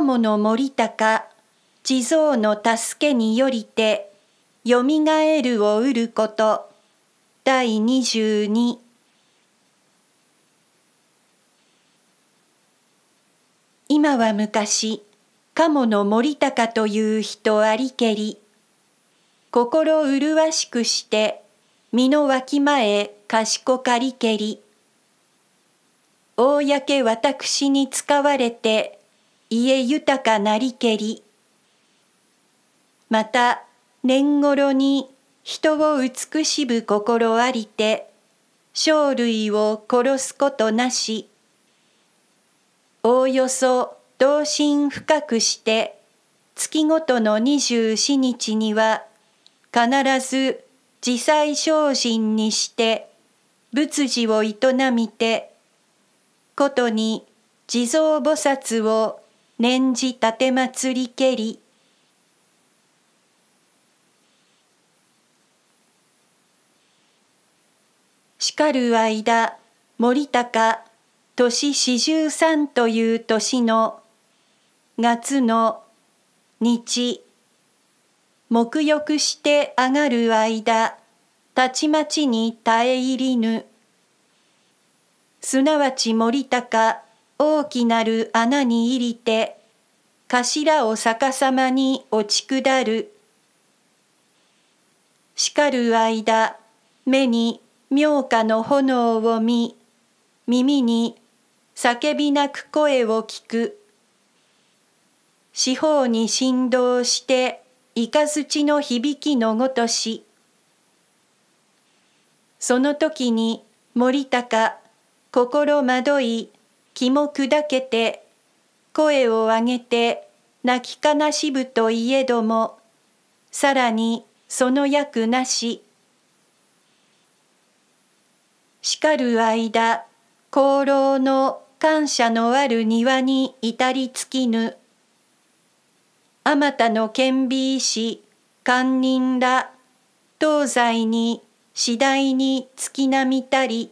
鴨の森高地蔵の助けによりてよみがえるを得ること第22今は昔鴨の森高という人ありけり心麗しくして身のわきまえ賢かりけり公私に使われて家豊かなりけりまた年頃に人を美しぶ心ありて生類を殺すことなしおおよそ同心深くして月ごとの2四日には必ず自祭精進にして仏事を営みてことに地蔵菩薩を念じたてまつりけりしかる間森高年四十三という年の夏の日沐浴して上がる間たちまちに耐え入りぬすなわち森高大きなる穴に入りて頭を逆さまに落ち下る。叱る間目に妙化の炎を見耳に叫び泣く声を聞く。四方に振動して雷の響きのごとし。その時に森高心惑い気も砕けて声を上げて泣き悲しぶといえどもさらにその役なししかる間功労の感謝のある庭に至り尽きぬあまたの顕微師官人ら東西に次第に月並みたり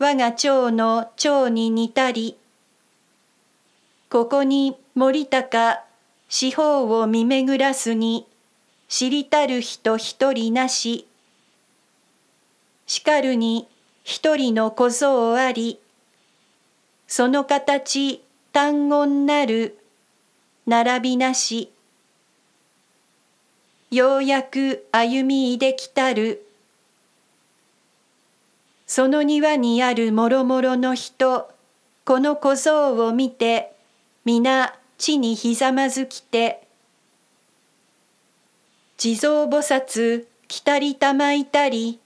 我が蝶の蝶に似たりここに森高四方を見巡らすに知りたる人一人なししかるに一人の小僧ありその形単音なる並びなしようやく歩みいできたるその庭にあるもろもろの人この小僧を見て皆地にひざまずきて地蔵菩薩来たりたまいたり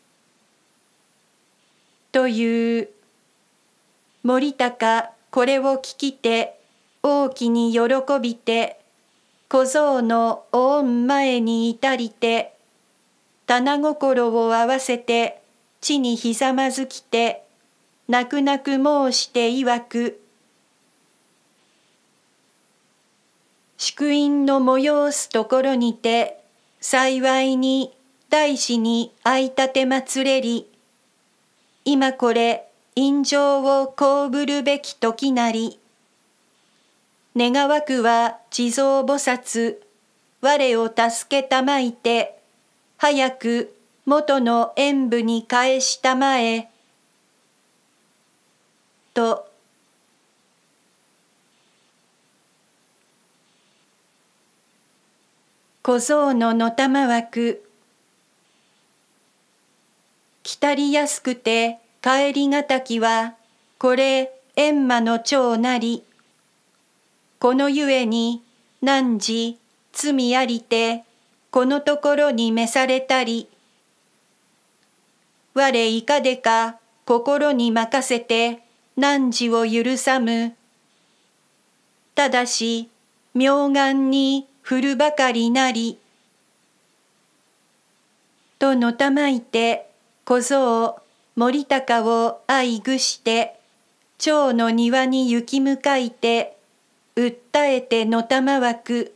という森高これを聞きて大きに喜びて小僧の御恩前に至りて棚心を合わせて地にひざまずきて泣く泣く申していわく祝印の催すところにて幸いに大師に相立てまつれり今これ陰情をこうぶるべき時なり願わくは地蔵菩薩我を助けたまいて早く元の演舞に返したまえと小僧ののたま枠来たりやすくて帰りがたきはこれ閻魔の蝶なりこのゆえに何時罪ありてこのところに召されたり我いかでか心に任せて汝を許さむ。ただし、妙眼に振るばかりなり。とのたまいて小僧森高を愛ぐして蝶の庭に行き向かいて訴えてのたまわく。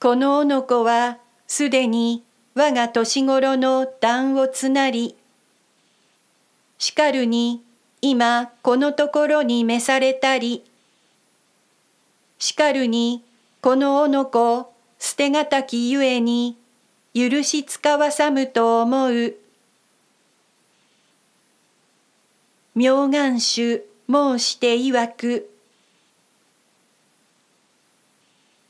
このおのこはすでに我が年頃の段をつなりしかるに今このところに召されたりしかるにこのおの子捨てがたきゆえに許し使わさむと思う妙願主申していわく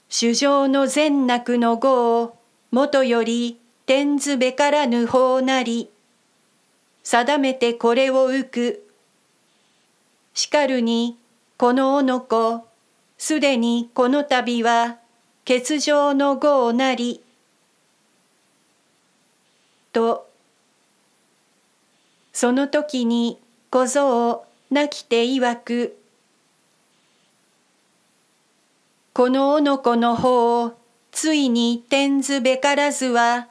主上の善悪の業をもとより天ずべからぬ法なり定めてこれを浮くしかるにこのおの子すでにこの度は欠場の業なりとその時に小僧なきていわくこのおの子の方ついに天ずべからずは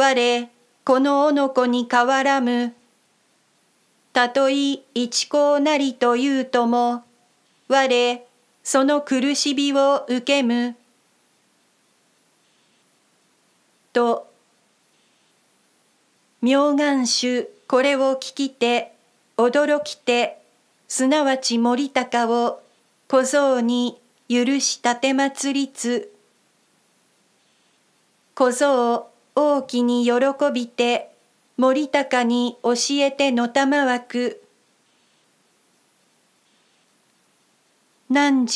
我このおのこに変わらむたとえ一行なりというとも我その苦しみを受けむと妙願手、これを聞きて驚きてすなわち森高を小僧に許したてまつりつ小僧大きに喜びて森高に教えてのたまわく汝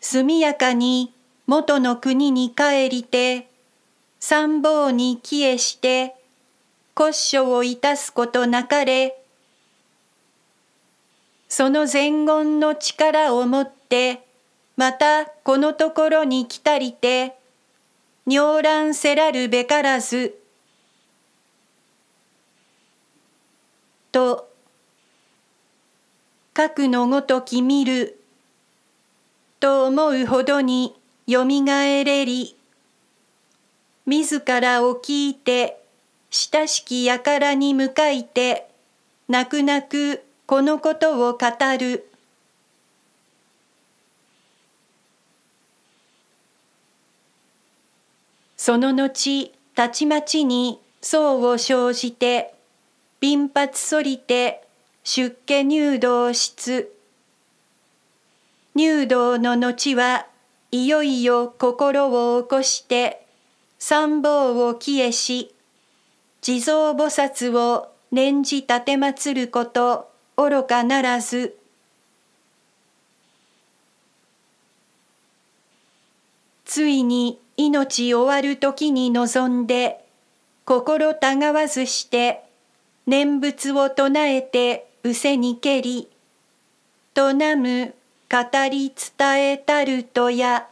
速やかに元の国に帰りて参謀に帰依して骨書をいたすことなかれその前言の力をもってまたこのところに来たりて尿乱せらるべからず。と、くのごとき見る。と思うほどによみがえれり。自らを聞いて、親しき輩に向かいて、泣く泣くこのことを語る。その後たちまちに僧を生じて貧発そりて出家入道室入道の後はいよいよ心を起こして参謀を帰えし地蔵菩薩を念じ奉ること愚かならずついに命終わる時に臨んで心たがわずして念仏を唱えてうせにけり唱む語り伝えたるとや